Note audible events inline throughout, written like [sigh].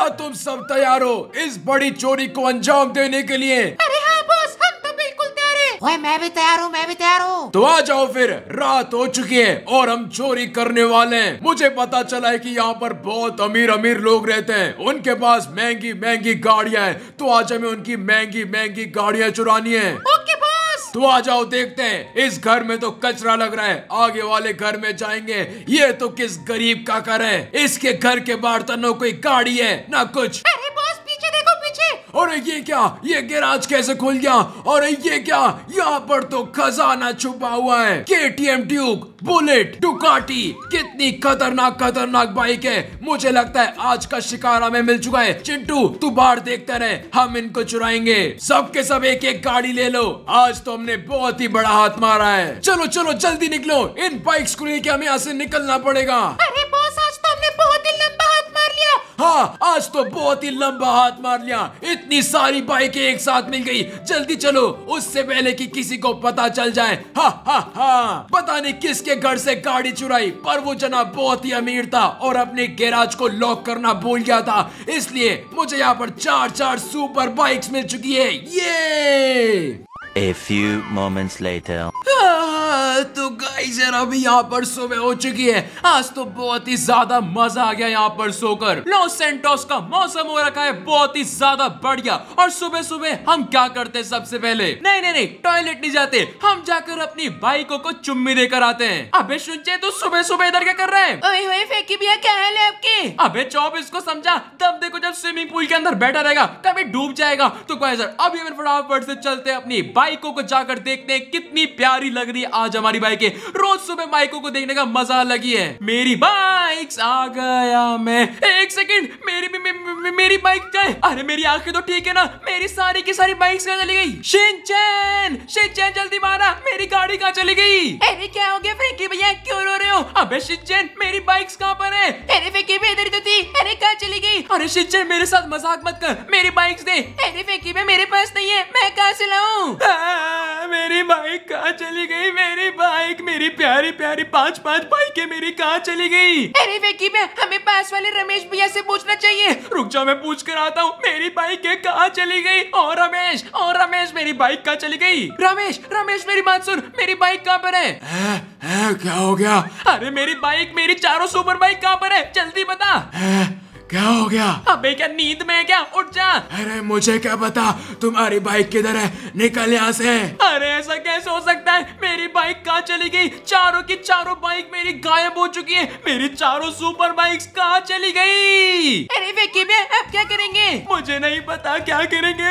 क्या तुम सब तैयार हो इस बड़ी चोरी को अंजाम देने के लिए अरे हाँ बॉस हम तो बिल्कुल तैयार हैं। मैं भी तैयार हूँ मैं भी तैयार हूँ तो आ जाओ फिर रात हो चुकी है और हम चोरी करने वाले हैं मुझे पता चला है कि यहाँ पर बहुत अमीर अमीर लोग रहते हैं उनके पास महंगी महंगी गाड़ियाँ हैं तो आज हमें उनकी महंगी महंगी गाड़ियाँ चुरानी है तो आ जाओ देखते हैं इस घर में तो कचरा लग रहा है आगे वाले घर में जाएंगे ये तो किस गरीब का घर है इसके घर के बाहर तो न कोई गाड़ी है ना कुछ अरे ये क्या ये गैराज कैसे खुल गया अरे ये क्या यहाँ पर तो खजाना छुपा हुआ है K T M tube bullet Ducati कितनी खतरनाक खतरनाक बाइक है मुझे लगता है आज का शिकार हमें मिल चुका है चिंटू तू बाहर देखते रहे हम इनको चुराएंगे सबके सब एक एक गाड़ी ले लो आज तो हमने बहुत ही बड़ा हाथ मारा है चलो चलो जल्दी निकलो इन बाइक्स को लेके हमें यहाँ से निकलना पड़ेगा अरे बॉस आज तो हमने बहुत ही लंबा मार लिया हाँ आज तो बहुत ही लंबा हाथ मार लिया इतनी सारी बाइकें एक साथ मिल गई जल्दी चलो उससे पहले कि किसी को पता चल जाए हा हा हा पता नहीं किसके घर से गाड़ी चुराई पर वो जना बहुत ही अमीर था और अपने गैराज को लॉक करना भूल गया था इसलिए मुझे यहाँ पर चार चार सुपर बाइक्स मिल चुकी है ये A few moments later. तो गाइस यार अभी यहाँ पर सुबह हो चुकी है आज तो बहुत ही ज्यादा मजा आ गया यहाँ पर सोकर लॉस सेंटोस का मौसम हो रखा है बहुत ही ज्यादा बढ़िया और सुबह सुबह हम क्या करते सबसे पहले नहीं नहीं नहीं टॉयलेट नहीं जाते हम जाकर अपनी बाइकों को चुम्मी देकर आते हैं अबे सुनचे तो सुबह सुबह इधर क्या कर रहे हैं ओए फेंकी भैया क्या है आपकी अबे चौब इसको समझा तब देखो जब स्विमिंग पूल के अंदर बैठा रहेगा कभी डूब जाएगा तो गाइस अभी फटाफट से चलते अपनी बाइकों को जाकर देखते हैं कितनी प्यारी लग रही है आज हमारी बाइक है रोज सुबह बाइकों को देखने का मजा अलग ही है मेरी बाइक आ गया मैं एक सेकेंड मेरी मे, मे, मे, मेरी बाइक जाए अरे मेरी आंखें तो ठीक है ना मेरी सारी की सारी बाइक कहाँ चली गई शिनचैन शिनचैन जल्दी मारा मेरी गाड़ी कहाँ चली गई अरे क्या हो गया फ्रेंकी भैया क्यों रो रहे हो अबे शिनचैन मेरी बाइक कहाँ पर है अरे फ्रेंकी भैया इधर तो थी अरे कहाँ चली गई अरे शिनचैन मेरे साथ मजाक मत कर मेरी बाइक दे अरे फ्रेंकी भैया मेरे पास नहीं है मैं कहाँ से लाऊं [laughs] मेरी बाइक कहाँ चली गई मेरी बाइक मेरी प्यारी प्यारी पांच पाँच बाइकें मेरी कहाँ चली गई अरे वेकी में हमें पास वाले रमेश भैया से पूछना चाहिए रुक जाओ मैं पूछ कर आता हूँ मेरी बाइकें कहाँ चली गई और रमेश और रमेश मेरी बाइक कहाँ चली गई रमेश रमेश मेरी बात सुन मेरी बाइक कहाँ पर है क्या हो गया अरे मेरी बाइक मेरी चारों सुपर बाइक कहाँ पर है जल्दी बता क्या हो गया अबे क्या नींद में क्या उठ जा अरे मुझे क्या पता तुम्हारी बाइक किधर है निकल यहाँ से अरे ऐसा कैसे हो सकता है मेरी बाइक कहाँ चली गई चारों की चारों बाइक मेरी गायब हो चुकी है मेरी चारों सुपर बाइक कहाँ चली गई अरे विक्की भैया अब क्या करेंगे मुझे नहीं पता क्या करेंगे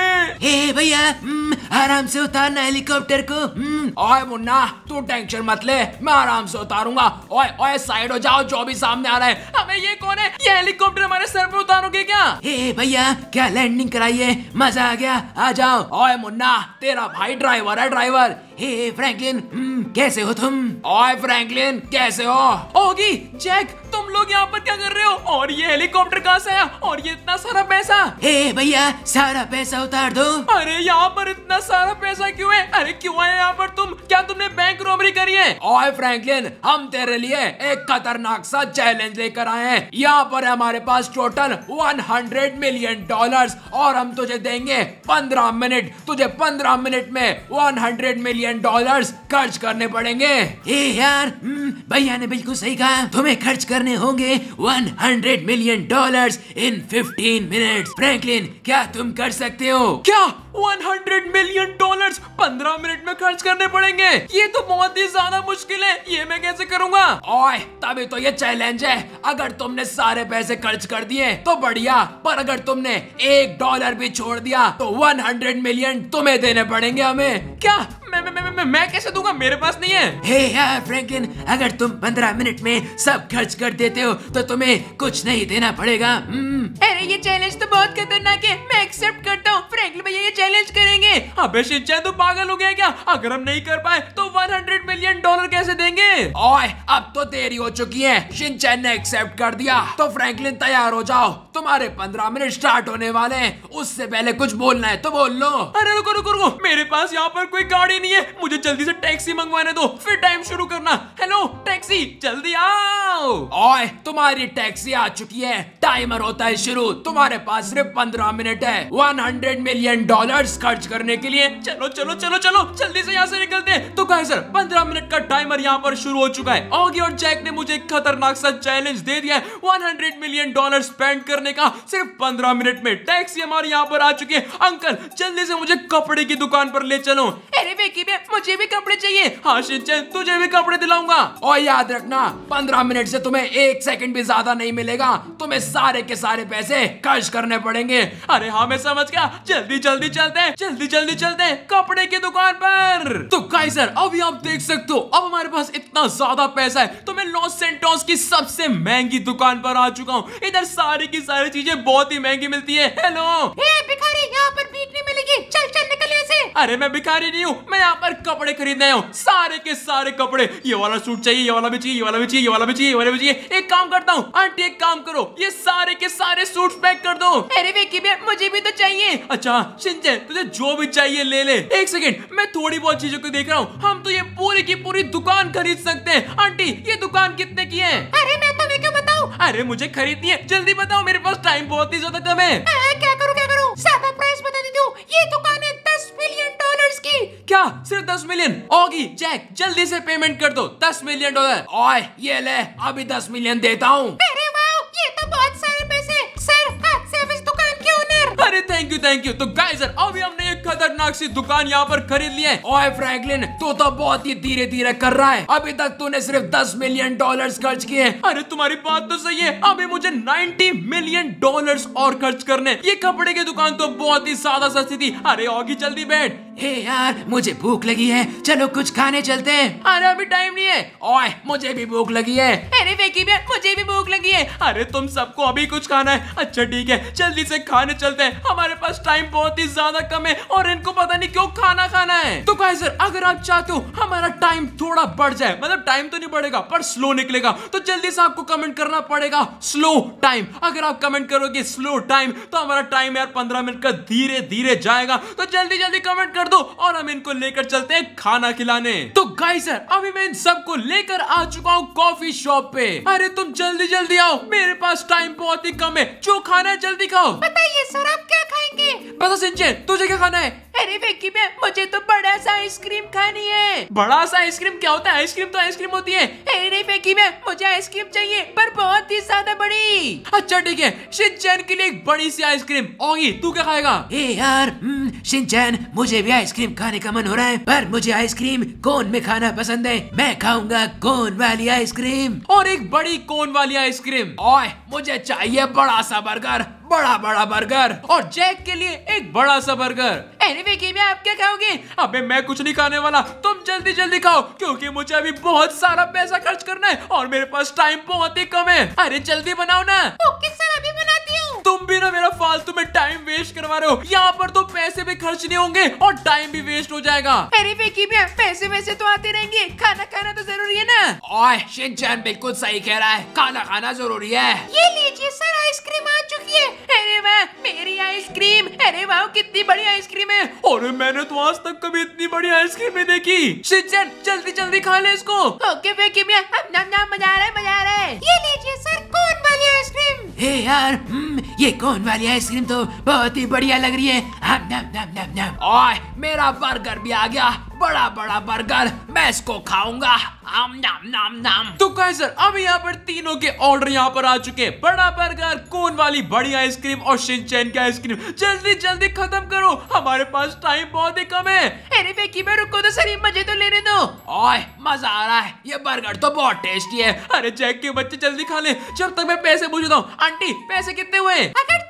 हे भैया हम्म, आराम से उतारना हेलीकॉप्टर को हम्म। ओए मुन्ना तू टेंशन मत ले मैं आराम से उतारूंगा ओए ओए साइड हो जाओ जो भी सामने आ रहा है अबे ये कौन है ये हेलीकॉप्टर हमारे सर पे उतारोगे क्या हे भैया क्या लैंडिंग कराइए मजा आ गया आ जाओ ओए मुन्ना तेरा भाई ड्राइवर है ड्राइवर हे फ्रैंकलिन hmm, कैसे हो तुम ओए फ्रैंकलिन कैसे हो ओगी जैक तुम लोग यहाँ पर क्या कर रहे हो और ये हेलीकॉप्टर कहाँ से आया और ये इतना सारा पैसा हे भैया सारा पैसा उतार दो अरे यहाँ पर इतना सारा पैसा क्यों है अरे क्यों आए यहाँ पर तुम क्या तुमने बैंक रॉबरी करी है ओए फ्रैंकलिन हम तेरे लिए एक खतरनाक सा चैलेंज लेकर आए हैं यहाँ पर हमारे पास total one hundred million dollar और हम तुझे देंगे पंद्रह मिनट तुझे पंद्रह मिनट में one hundred million million dollars खर्च करने पड़ेंगे ए यार हम्म, भैया ने बिल्कुल सही कहा तुम्हें खर्च करने होंगे 100 million dollars in 15 minutes Franklin क्या तुम कर सकते हो क्या 100 मिलियन डॉलर्स 15 मिनट में खर्च करने पड़ेंगे ये तो बहुत ही ज्यादा मुश्किल है ये मैं कैसे करूँगा ओए तभी तो ये चैलेंज है अगर तुमने सारे पैसे खर्च कर दिए तो बढ़िया पर अगर तुमने एक डॉलर भी छोड़ दिया तो 100 मिलियन तुम्हें देने पड़ेंगे हमें क्या मैं मैं, मैं, मैं, मैं कैसे दूंगा मेरे पास नहीं है हे यार फ्रैंकलिन अगर तुम पंद्रह मिनट में सब खर्च कर देते हो तो तुम्हें कुछ नहीं देना पड़ेगा हम्म। अरे ये चैलेंज तो बहुत खतरनाक है मैं एक्सेप्ट करता हूँ फ्रैंकलिन भैया ये चैलेंज करेंगे अबे शिनचैन तू पागल हो गया क्या अगर हम नहीं कर पाए तो 100 मिलियन डॉलर कैसे देंगे ओए अब तो देरी हो चुकी है शिनचैन ने एक्सेप्ट कर दिया तो फ्रैंकलिन तैयार हो जाओ तुम्हारे पंद्रह मिनट स्टार्ट होने वाले हैं उससे पहले कुछ बोलना है तो बोल लो अरे रुको रुको रुको मेरे पास यहाँ पर कोई गाड़ी नहीं है मुझे जल्दी से टैक्सी मंगवाने दो फिर टाइम शुरू करना हेलो टैक्सी जल्दी आओ ओए तुम्हारी टैक्सी आ चुकी है टाइमर होता है शुरू तुम्हारे पास सिर्फ पंद्रह मिनट है वन हंड्रेड मिलियन डॉलर खर्च करने के लिए चलो चलो चलो चलो जल्दी से यहाँ से निकलते हैं तो कहे सर पंद्रह मिनट का टाइमर यहाँ पर शुरू हो चुका है ओगी और जैक ने मुझे खतरनाक सा चैलेंज दे दिया है 100 मिलियन डॉलर स्पेंड करने देखा सिर्फ पंद्रह मिनट में टैक्सी हमारे यहाँ पर आ चुकी है अंकल जल्दी से मुझे कपड़े की दुकान पर ले चलो अरे वेकी बे मुझे भी कपड़े चाहिए हाँ शिंचन तुझे भी कपड़े दिलाऊंगा और याद रखना पंद्रह मिनट से तुम्हें एक सेकंड भी ज्यादा नहीं मिलेगा तुम्हें सारे के सारे पैसे खर्च करने पड़ेंगे अरे हाँ मैं समझ गया जल्दी जल्दी चलते हैं जल्दी जल्दी चलते हैं कपड़े की दुकान पर तो गाइस सर अभी आप देख सकते हो अब हमारे पास इतना ज्यादा पैसा है तो मैं लॉस सेंटोस की सबसे महंगी दुकान पर आ चुका हूँ इधर सारी की सारी चीजें बहुत ही महंगी मिलती है हेलो भिखारी यहाँ पर भीख नहीं मिलेगी चल चल निकल से अरे मैं भिखारी नहीं हूँ मैं यहाँ पर कपड़े खरीदने आया हूँ सारे के सारे कपड़े ये वाला सूट चाहिए ये वाला भी चाहिए ये वाला भी चाहिए ये वाला भी चाहिए ये वाला भी चाहिए एक काम करता हूँ आंटी एक काम करो ये सारे के सारे सूट पैक कर दो अरे विकी भी मुझे भी तो चाहिए अच्छा सिंचे तुझे जो भी चाहिए ले ले एक सेकेंड मैं थोड़ी बहुत चीजों को देख रहा हूँ हम तो ये पूरी की पूरी दुकान खरीद सकते हैं आंटी ये दुकान कितने की है अरे मैं बताओ अरे मुझे खरीदनी है जल्दी बताओ मेरे पास टाइम बहुत ही ज्यादा कम है क्या करूँ क्या करूँ ज्यादा प्राइस बता दी तू ये दुकान है दस मिलियन डॉलर की क्या सिर्फ दस मिलियन ओगी जैक जल्दी ऐसी पेमेंट कर दो दस मिलियन डॉलर ओए ये ले अभी दस मिलियन देता हूँ तो थैंक यू थैंक यू तो गाइजर अभी हमने खतरनाक सी दुकान यहाँ पर खरीद लिए ओए फ्रैंकलिन तो तो बहुत ही धीरे धीरे कर रहा है अभी तक तूने सिर्फ दस मिलियन डॉलर खर्च किए अरे तुम्हारी बात तो सही है अभी मुझे नाइन्टी मिलियन डॉलर और खर्च करने ये कपड़े की दुकान तो बहुत ही सादा सस्ती थी अरे होगी जल्दी बैठ हे यार मुझे भूख लगी है चलो कुछ खाने चलते हैं अरे अभी टाइम नहीं है ओए मुझे भी भूख लगी है अरे वेकी भी मुझे भी भूख लगी है अरे तुम सबको अभी कुछ खाना है अच्छा ठीक है जल्दी से खाने चलते हैं हमारे पास टाइम बहुत ही ज्यादा कम है और इनको पता नहीं क्यों खाना खाना है तो सर अगर आप चाहते हो हमारा टाइम थोड़ा बढ़ जाए मतलब टाइम तो नहीं बढ़ेगा पर स्लो निकलेगा तो जल्दी से आपको कमेंट करना पड़ेगा स्लो टाइम अगर आप कमेंट करोगे स्लो टाइम तो हमारा टाइम यार पंद्रह मिनट का धीरे धीरे जाएगा तो जल्दी जल्दी कमेंट कर दो और हम इनको लेकर चलते हैं खाना खिलाने तो गाइस सर अभी मैं इन सबको लेकर आ चुका हूँ कॉफी शॉप पे अरे तुम जल्दी जल्दी आओ मेरे पास टाइम बहुत ही कम है जो खाना है जल्दी खाओ बताइए सर आप क्या खाएंगे बता सिंचे तुझे क्या खाना है अरे वेकी मैं मुझे तो बड़ा सा आइसक्रीम खानी है बड़ा सा आइसक्रीम क्या होता है आइसक्रीम तो आइसक्रीम होती है अरे वेकी मैं मुझे आइसक्रीम चाहिए पर बहुत ही ज्यादा बड़ी अच्छा ठीक है सिंचन के लिए एक बड़ी सी आइसक्रीम ओगी तू क्या खाएगा ए यार सिंचन हम्म, मुझे भी आइसक्रीम खाने का मन हो रहा है पर मुझे आइसक्रीम कौन में खाना पसंद है मैं खाऊंगा कौन वाली आइसक्रीम और एक बड़ी कौन वाली आइसक्रीम ओए मुझे चाहिए बड़ा सा बर्गर बड़ा बड़ा बर्गर और जैक के लिए एक बड़ा सा बर्गर एनीवे मैं आप क्या खाओगे अबे मैं कुछ नहीं खाने वाला तुम जल्दी जल्दी खाओ क्योंकि मुझे अभी बहुत सारा पैसा खर्च करना है और मेरे पास टाइम बहुत ही कम है अरे जल्दी बनाओ ना ओके oh, सर अभी बनाती हूँ तुम भी ना मेरा फालतू में टाइम वेस्ट करवा रहे हो यहाँ पर तो पैसे भी खर्च नहीं होंगे और टाइम भी वेस्ट हो जाएगा अरे बेकी भैया पैसे वैसे तो आते रहेंगे खाना खाना तो जरूरी है ना ओए शिनचैन बिल्कुल सही कह रहा है खाना खाना जरूरी है ये लीजिए सर आइसक्रीम आ चुकी है अरे वाह मेरी आइसक्रीम अरे वाह कितनी बड़ी आइसक्रीम है अरे मैंने तो आज तक कभी इतनी बड़ी आइसक्रीम नहीं देखी सिंचन जल्दी जल्दी खा ले इसको ओके फेंकी मैं अब नाम नाम मजा रहा है मजा आ रहा है ये लीजिए सर कौन वाली आइसक्रीम हे यार हम्म, ये कौन वाली आइसक्रीम तो बहुत ही बढ़िया लग रही है नाम नाम नाम नाम नाम ओए मेरा बर्गर भी आ गया बड़ा बड़ा बर्गर मैं इसको खाऊंगा आम नाम नाम नाम तो कहे सर अब यहाँ पर तीनों के ऑर्डर यहाँ पर आ चुके हैं बड़ा बर्गर कोन वाली बड़ी आइसक्रीम और शिनचैन की आइसक्रीम जल्दी जल्दी खत्म करो हमारे पास टाइम बहुत ही कम है अरे बेकी मैं रुको तो सर मजे तो लेने दो ओए मजा आ रहा है ये बर्गर तो बहुत टेस्टी है अरे चेक के बच्चे जल्दी खा ले जब तक मैं पैसे पूछता हूँ आंटी पैसे कितने हुए अगर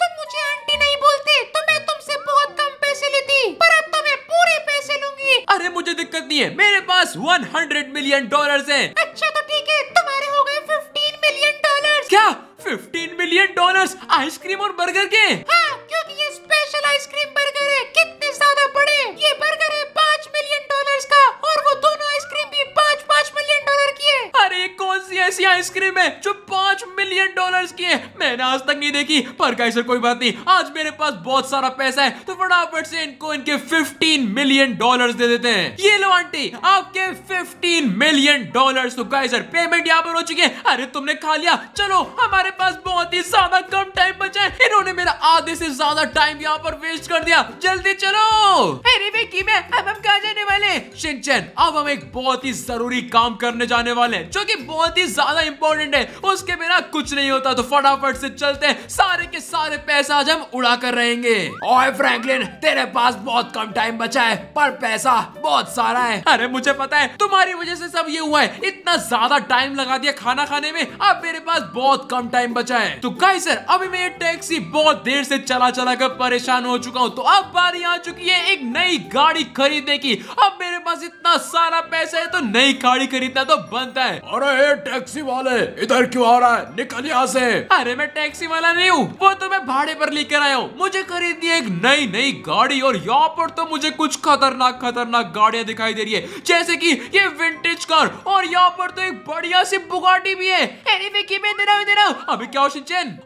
दिक्कत नहीं है मेरे पास 100 मिलियन डॉलर्स हैं अच्छा तो ठीक है तुम्हारे हो गए 15 मिलियन डॉलर्स क्या 15 मिलियन डॉलर्स आइसक्रीम और बर्गर के हाँ, क्योंकि ये स्पेशल आइसक्रीम बर्गर है कितने ज्यादा बड़े ये बर्गर है पाँच मिलियन डॉलर का और वो दोनों आइसक्रीम भी पाँच पाँच मिलियन डॉलर की है अरे कौन सी ऐसी आइसक्रीम है जो पाँच मिलियन डॉलर्स की है मैंने आज तक नहीं देखी पर कैसे कोई बात नहीं आज मेरे पास बहुत सारा पैसा है तो फटाफट से इनको इनके 15 मिलियन डॉलर्स दे देते हैं ये लो आंटी आपके 15 मिलियन डॉलर्स तो गाइजर पेमेंट यहाँ पर हो चुकी है अरे तुमने खा लिया चलो हमारे पास बहुत ही ज्यादा कम टाइम बचा है इन्होंने मेरा आधे से ज्यादा टाइम यहाँ पर वेस्ट कर दिया जल्दी चलो अरे विकी मैं अब हम कहा जाने वाले शिनचैन अब हम एक बहुत ही जरूरी काम करने जाने वाले जो की बहुत ही ज्यादा इंपॉर्टेंट है उसके बिना कुछ नहीं होता तो फटाफट से चलते हैं सारे के सारे पैसा आज हम उड़ा कर रहेंगे ओए फ्रैंकलिन तेरे पास बहुत कम टाइम बचा है पर पैसा बहुत सारा है अरे मुझे पता है तुम्हारी वजह से सब ये हुआ है इतना ज्यादा टाइम लगा दिया खाना खाने में अब मेरे पास बहुत कम टाइम बचा है तो गाई सर अभी मैं ये टैक्सी बहुत देर से चला चला कर परेशान हो चुका हूँ तो अब बारी आ चुकी है एक नई गाड़ी खरीदने की अब मेरे पास इतना सारा पैसा है तो नई गाड़ी खरीदना तो बनता है अरे टैक्सी वाले इधर क्यों आ रहा है निकल यहाँ से अरे मैं टैक्सी वाला नहीं हूँ वो तो मैं भाड़े पर लेकर आया हूँ मुझे खरीदनी एक नई नई गाड़ी और यहाँ पर तो मुझे कुछ खतरनाक खतरनाक गाड़ियाँ दिखाई दे रही है जैसे की ये विंटेज कार और यहाँ पर तो एक बढ़िया सी बुगाटी भी है अभी क्या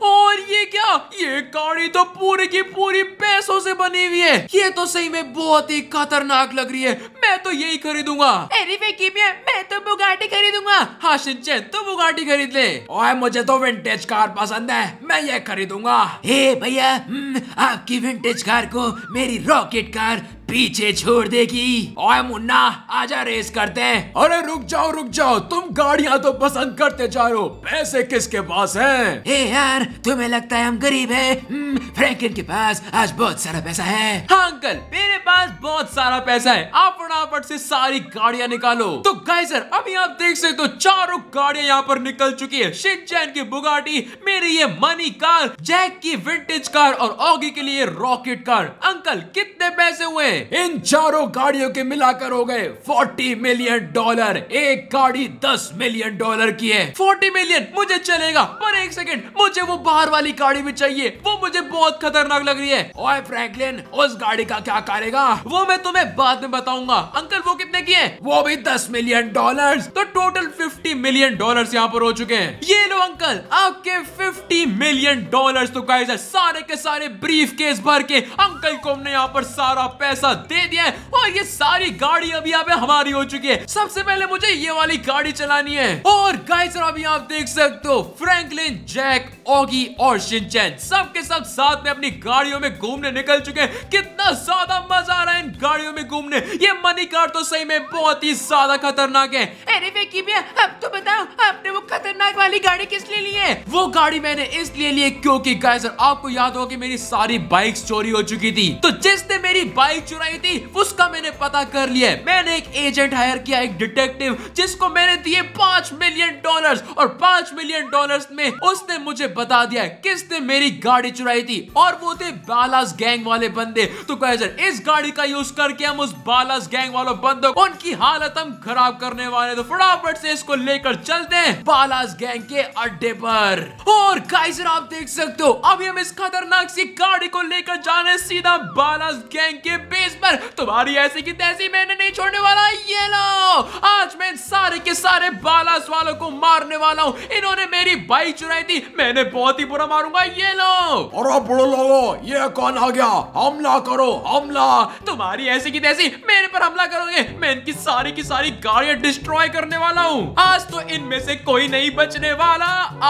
हो और ये क्या ये गाड़ी तो पूरी की पूरी पैसों से बनी हुई है ये तो सही में बहुत ही खतरनाक लग रही है मैं तो यही खरीदूंगा अरे मैं तो बुगाटी खरीदूंगा हाँ सिंचन तू तो बुगाटी खरीद ले ओए मुझे तो तो विंटेज कार पसंद है मैं ये खरीदूंगा हे भैया हम्म, आपकी विंटेज कार को मेरी रॉकेट कार पीछे छोड़ देगी ओए मुन्ना आजा रेस करते हैं अरे रुक जाओ रुक जाओ तुम गाड़ियाँ तो पसंद करते जा रहे हो पैसे किसके पास है हे यार तुम्हें लगता है हम गरीब है हम्म, फ्रैंकलिन के पास आज बहुत सारा पैसा है हाँ अंकल मेरे पास बहुत सारा पैसा है आप फटाफट से सारी गाड़ियाँ निकालो तो गाय सर अभी आप देख सकते हो तो चारों गाड़ियाँ यहाँ पर निकल चुकी है शिनचैन की बुगाटी मेरी ये मनी कार जैक की विंटेज कार और ऑगी के लिए रॉकेट कार अंकल कितने पैसे हुए इन चारों गाड़ियों के मिलाकर हो गए 40 मिलियन डॉलर एक गाड़ी 10 मिलियन डॉलर की है 40 मिलियन मुझे चलेगा पर एक सेकंड मुझे वो बाहर वाली गाड़ी भी चाहिए वो मुझे बहुत खतरनाक लग रही है ओए फ्रैंकलिन उस गाड़ी का क्या करेगा वो मैं तुम्हें बाद में बताऊंगा अंकल वो कितने की है वो भी दस मिलियन डॉलर तो टोटल फिफ्टी मिलियन डॉलर यहाँ पर हो चुके हैं ये लो अंकल आपके फिफ्टी मिलियन डॉलर तो गाइस सारे के सारे ब्रीफ केस भर के अंकल को हमने यहाँ पर सारा पैसा का दे दिया है और ये सारी गाड़ी अभी यहाँ पे हमारी हो चुकी है सबसे पहले मुझे ये वाली गाड़ी चलानी है और गाइस और अभी आप देख सकते हो फ्रैंकलिन जैक ओगी और शिनचैन सबके सब साथ में अपनी गाड़ियों में घूमने निकल चुके हैं कितना ज्यादा मजा आ रहा है इन गाड़ियों में घूमने ये मनी कार तो सही में बहुत ही ज्यादा खतरनाक है अरे वेकी भैया अब तो बताओ आपने वो खतरनाक वाली गाड़ी किस लिए ली है वो गाड़ी मैंने इसलिए ली क्योंकि गाइस आपको याद होगा कि मेरी सारी बाइक चोरी हो चुकी थी तो जिसने मेरी बाइक चुराई थी उसका मैंने पता कर लिया मैंने एक एजेंट हायर किया एक डिटेक्टिव जिसको मैंने दिए पांच मिलियन डॉलर और पांच मिलियन डॉलर में उसने मुझे बता दिया किसने मेरी गाड़ी चुराई थी और वो थे बालास गैंग वाले बंदे तो सर इस गाड़ी का यूज करके हम उस बालास गैंग वालों बंदों उनकी हालत हम खराब करने वाले तो फटाफट से इसको लेकर चलते हैं बालास गैंग के अड्डे पर और गाइजर आप देख सकते हो अभी हम इस खतरनाक सी गाड़ी को लेकर जाने सीधा बालास गैंग के बेस होगी इस पर तुम्हारी ऐसी की तैसी मैंने नहीं छोड़ने वाला ये लो आज मैं सारे के सारे बालास वालों को मारने वाला हूँ इन्होंने मेरी बाइक चुराई थी मैंने बहुत ही बुरा मारूंगा ये लो और बुढ़ो लोगो ये कौन आ गया हमला करो हमला तुम्हारी ऐसी की तैसी मेरे पर हमला करोगे मैं इनकी सारी की सारी गाड़ियाँ डिस्ट्रॉय करने वाला हूँ आज तो इनमें से कोई नहीं बचने वाला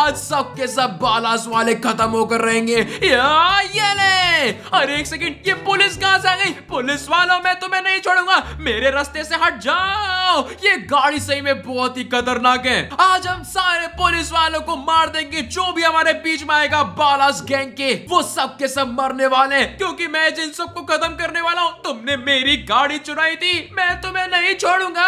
आज सबके सब, सब बालास वाले खत्म होकर रहेंगे या ये ले अरे एक सेकंड ये पुलिस कहाँ से आ गई पुलिस वालों मैं तुम्हें नहीं छोड़ूंगा मेरे रास्ते से हट जाओ ये गाड़ी सही में बहुत ही खतरनाक है आज हम सारे पुलिस वालों को मार देंगे जो भी हमारे बीच में आएगा बालास गैंग के वो सब के सब मरने वाले क्योंकि मैं जिन सबको खत्म करने वाला हूँ तुमने मेरी गाड़ी चुराई थी मैं तुम्हें नहीं छोड़ूंगा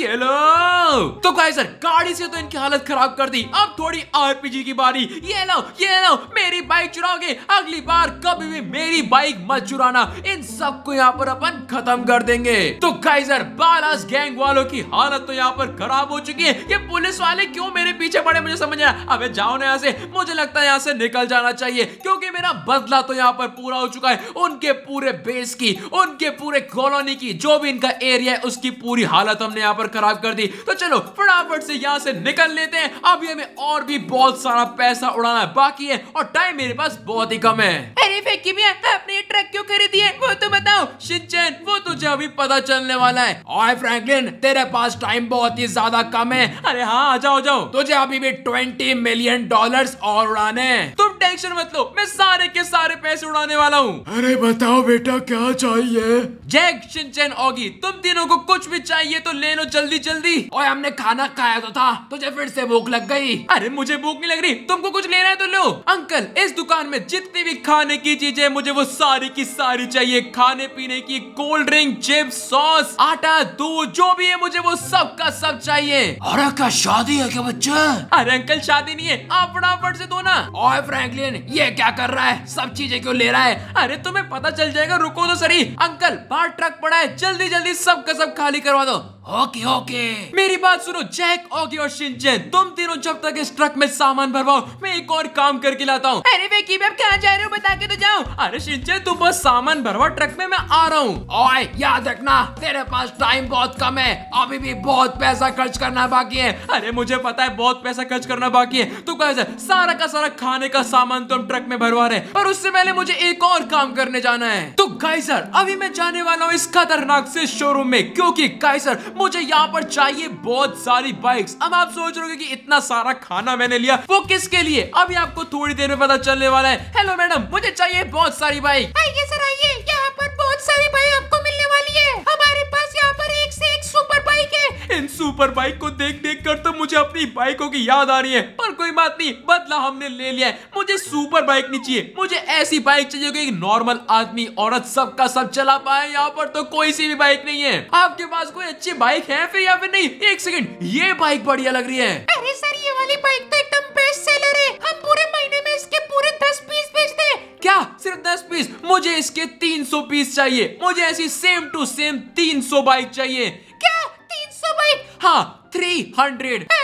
ये लो तो कहे सर गाड़ी से तो इनकी हालत खराब कर दी अब थोड़ी आरपीजी की बारी ये लो ये लो मेरी बाइक चुराओगे अगली बार कभी भी मेरी बाइक मत चुराना इन सबको को यहाँ पर अपन खत्म कर देंगे तो काइजर बालास गैंग वालों की हालत तो यहाँ पर खराब हो चुकी है ये पुलिस वाले क्यों मेरे पीछे पड़े मुझे समझ आया अबे जाओ ना यहाँ से मुझे लगता है यहाँ से निकल जाना चाहिए क्योंकि मेरा बदला तो यहाँ पर पूरा हो चुका है उनके पूरे बेस की उनके पूरे कॉलोनी की जो भी इनका एरिया है उसकी पूरी हालत हमने यहाँ पर खराब कर दी तो चलो फटाफट से यहाँ से निकल लेते हैं अभी हमें और भी बहुत सारा पैसा उड़ाना है बाकी है और टाइम मेरे पास बहुत ही कम है अरे फैक्की भैया अपने ट्रक क्यों खरीदी है वो तो बताओ जाओ शिनचैन वो तुझे अभी पता चलने वाला है और फ्रैंकलिन तेरे पास टाइम बहुत ही ज्यादा कम है अरे हाँ आ जाओ जाओ तुझे अभी भी ट्वेंटी मिलियन डॉलर और उड़ाने तुम टेंशन मत लो मैं सारे के सारे पैसे उड़ाने वाला हूँ अरे बताओ बेटा क्या चाहिए जैक शिनचैन ओगी तुम तीनों को कुछ भी चाहिए तो ले लो जल्दी जल्दी और हमने खाना खाया तो था तुझे फिर से भूख लग गई अरे मुझे भूख नहीं लग रही तुमको कुछ लेना है तो लो अंकल इस दुकान में जितनी भी खाने की चीजें मुझे वो सारी की सारी चाहिए खाने पीने की कोल्ड ड्रिंक चिप्स सॉस आटा दूध जो भी है मुझे वो सब का सब चाहिए अरे क्या शादी है क्या बच्चा अरे अंकल शादी नहीं है आप फटाफट से दो ना और फ्रैंकलिन ये क्या कर रहा है सब चीजें क्यों ले रहा है अरे तुम्हें पता चल जाएगा रुको तो सरी अंकल बाहर ट्रक पड़ा है जल्दी जल्दी सब का सब खाली करवा दो ओके ओके मेरी बात सुनो जैक ओके और शिनचैन तुम तीनों जब तक इस ट्रक में सामान भरवाओ मैं एक और काम करके लाता हूँ अरे वे की बता के तो जाओ अरे शिनचैन तुम बस सामान भरवा ट्रक में मैं आ रहा हूँ और याद रखना तेरे पास टाइम बहुत कम है अभी भी बहुत पैसा खर्च करना बाकी है अरे मुझे पता है बहुत पैसा खर्च करना बाकी है तो कैसे सारा का सारा खाने का सामान तुम तो ट्रक में भरवा रहे पर उससे पहले मुझे एक और काम करने जाना है तो कैसर अभी मैं जाने वाला हूँ इस खतरनाक से शोरूम में क्योंकि कैसर मुझे यहाँ पर चाहिए बहुत सारी बाइक्स अब आप सोच रहे कि इतना सारा खाना मैंने लिया वो किसके लिए अभी आपको थोड़ी देर में पता चलने वाला है हेलो मैडम मुझे चाहिए बहुत सारी बाइक आइए सर आइए यहाँ पर बहुत बहुत सारी बाइक आपको मिलने वाली है हमारे पास यहाँ पर एक से एक सुपर बाइक है इन सुपर बाइक को देख देख कर तो मुझे अपनी बाइकों की याद आ रही है पर कोई बात नहीं बदला हमने ले लिया है मुझे सुपर बाइक नहीं चाहिए मुझे ऐसी बाइक चाहिए कि नॉर्मल आदमी औरत सबका सब चला पाए यहाँ पर तो कोई सी भी बाइक नहीं है आपके पास कोई अच्छी बाइक है फिर या फिर नहीं एक सेकेंड ये बाइक बढ़िया लग रही है अरे सर ये वाली बाइक तो एकदम बेस्ट सेलर है हम पूरे महीने में इसके पूरे दस पीस बेचते हैं क्या सिर्फ दस पीस मुझे इसके तीन सौ पीस चाहिए मुझे ऐसी सेम टू सेम 300 बाइक चाहिए क्या 300 बाइक हाँ 300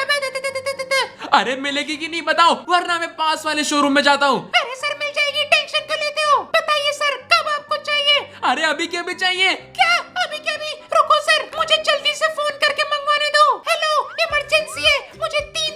अरे मिलेगी कि नहीं बताओ वरना मैं पास वाले शोरूम में जाता हूँ अरे सर मिल जाएगी टेंशन क्यों लेते हो बताइए सर कब आपको चाहिए अरे अभी के भी चाहिए क्या अभी के भी रुको सर मुझे जल्दी से फोन करके मंगवाने दो हेलो इमरजेंसी है मुझे तीन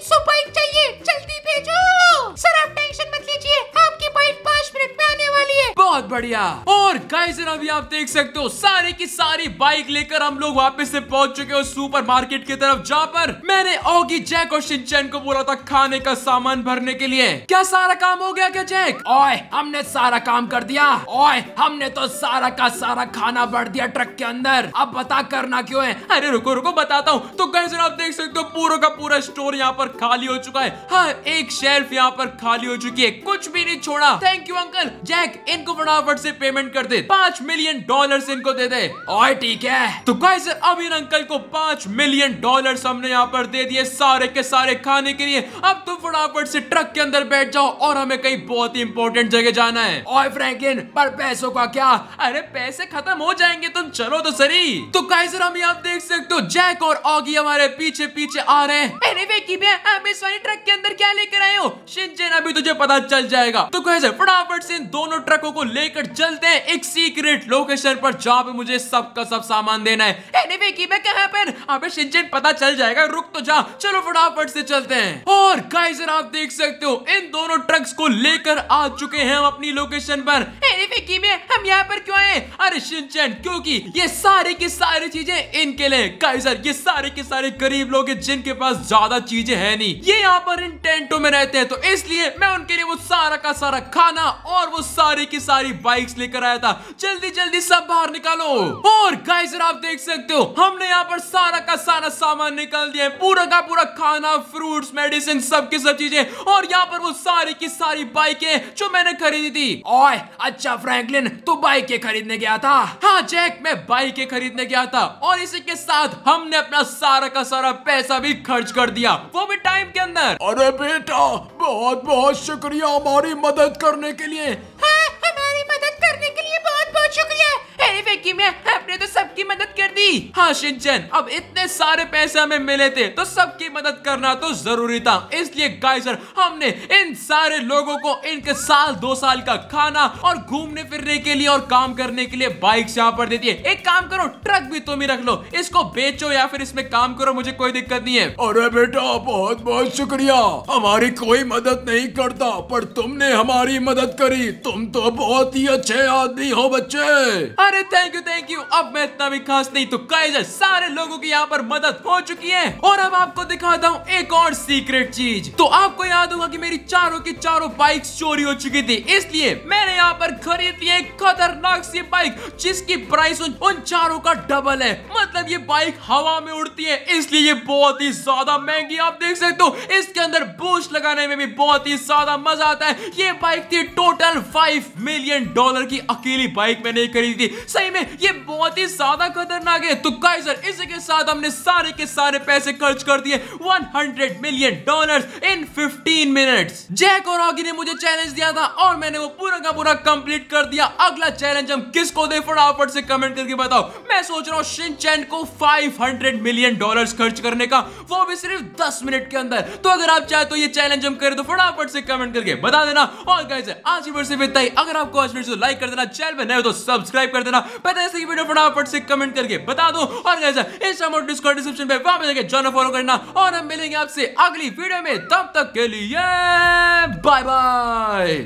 बहुत बढ़िया और गाइस अभी आप देख सकते हो सारे की सारी बाइक लेकर हम लोग वापस से पहुंच चुके हो सुपर मार्केट की तरफ जहाँ पर मैंने ओगी जैक और सिंचन को बोला था खाने का सामान भरने के लिए क्या सारा काम हो गया क्या जैक ओए हमने सारा काम कर दिया ओए हमने तो सारा का सारा खाना भर दिया ट्रक के अंदर अब बता करना क्यों है अरे रुको रुको बताता हूँ तो गाइस आप देख सकते हो पूरा का पूरा स्टोर यहाँ पर खाली हो चुका है हाँ एक शेल्फ यहाँ पर खाली हो चुकी है कुछ भी नहीं छोड़ा थैंक यू अंकल जैक इनको फटाफट से पेमेंट कर दे पांच मिलियन डॉलर इनको दे दे और ठीक है तो गाइस अब इन अंकल को पांच मिलियन डॉलर हमने यहाँ पर दे दिए सारे के सारे खाने के लिए अब तुम फटाफट से ट्रक के अंदर बैठ जाओ और हमें कहीं बहुत ही इंपॉर्टेंट जगह जाना है और फ्रेंकिन पर पैसों का क्या अरे पैसे खत्म हो जाएंगे तुम चलो तो सरी तो कैसे हम यहाँ देख सकते हो जैक और ऑगी हमारे पीछे पीछे आ रहे हैं अरे वेकी भैया ट्रक के अंदर क्या लेकर आए हो शिनचैन अभी तुझे पता चल जाएगा तो कैसे फटाफट से इन दोनों ट्रकों को ले लेकर चलते हैं एक सीक्रेट लोकेशन पर जहां पे मुझे सबका सब सामान देना है एनीवे की मैं कहां पर अबे शिनचैन पता चल जाएगा रुक तो जा चलो फटाफट से चलते हैं और गाइस आप देख सकते हो इन दोनों ट्रक्स को लेकर आ चुके हैं हम अपनी लोकेशन पर एनीवे की मैं हम यहां पर क्यों आए अरे शिनचैन क्योंकि ये सारे की सारी चीजें इनके लिए गाइस ये सारे के सारे गरीब लोग हैं जिनके पास ज्यादा चीजें है नहीं ये यहां पर इन टेंटों में रहते हैं तो इसलिए मैं उनके लिए वो सारा का सारा खाना और वो सारे की सारी सारी बाइक्स लेकर आया था जल्दी जल्दी सब बाहर निकालो और गाइजर आप देख सकते हो हमने यहाँ पर सारा का सारा सामान निकाल दिया है पूरा का पूरा खाना फ्रूट मेडिसिन सब की सब चीजें और यहाँ पर वो सारी की सारी बाइकें जो मैंने खरीदी थी ओए अच्छा फ्रैंकलिन तू बाइकें खरीदने गया था हाँ जैक मैं बाइकें खरीदने गया था और इसी के साथ हमने अपना सारा का सारा पैसा भी खर्च कर दिया वो भी टाइम के अंदर अरे बेटा बहुत बहुत शुक्रिया हमारी मदद करने के लिए हाँ। की मैं हमने तो सबकी मदद कर दी हाँ शिनचैन अब इतने सारे पैसे हमें मिले थे तो सबकी मदद करना तो जरूरी था इसलिए गाइजर हमने इन सारे लोगों को इनके साल दो साल का खाना और घूमने फिरने के लिए और काम करने के लिए बाइक यहाँ पर दे दिए एक काम करो ट्रक भी तुम ही रख लो इसको बेचो या फिर इसमें काम करो मुझे कोई दिक्कत नहीं है अरे बेटा बहुत बहुत शुक्रिया हमारी कोई मदद नहीं करता पर तुमने हमारी मदद करी तुम तो बहुत ही अच्छे आदमी हो बच्चे अरे थैंक यू थैंक यू अब मैं इतना भी खास नहीं तो कई सारे लोगों की यहाँ पर मदद हो चुकी है और अब आपको दिखाता हूँ एक और सीक्रेट चीज तो आपको याद होगा की मेरी चारों की चारों बाइक चोरी हो चुकी थी इसलिए मैंने यहाँ पर खरीद ली एक खतरनाक सी बाइक जिसकी प्राइस उन, उन चारों का डबल है मतलब ये बाइक हवा में उड़ती है इसलिए ये बहुत ही ज्यादा महंगी आप देख सकते हो इसके अंदर बूस्ट लगाने में भी बहुत ही ज्यादा मजा आता है ये बाइक थी टोटल फाइव मिलियन डॉलर की अकेली बाइक मैंने खरीदी थी सही सही में ये बहुत ही ज्यादा खतरनाक है तो काइजर इसी के साथ हमने सारे के सारे पैसे खर्च कर दिए 100 million dollars in 15 minutes Jack और ऑगी ने मुझे चैलेंज दिया था और मैंने वो पूरा का पूरा कंप्लीट कर दिया अगला चैलेंज हम किसको दे फटाफट से कमेंट करके बताओ मैं सोच रहा हूँ शिनचैन को 500 मिलियन डॉलर खर्च करने का वो भी सिर्फ दस मिनट के अंदर तो अगर आप चाहे तो ये चैलेंज हम करें तो फटाफट से कमेंट करके बता देना और कैसे आज की वीडियो से इतना ही अगर आपको लाइक कर देना चैनल पर नहीं हो तो सब्सक्राइब कर देना पता है वीडियो फटाफट से कमेंट करके बता दो और इंस्टाग्राम डिस्क्रिप्शन पे वहां जाके जॉन फॉलो करना और हम मिलेंगे आपसे अगली वीडियो में तब तक के लिए बाय बाय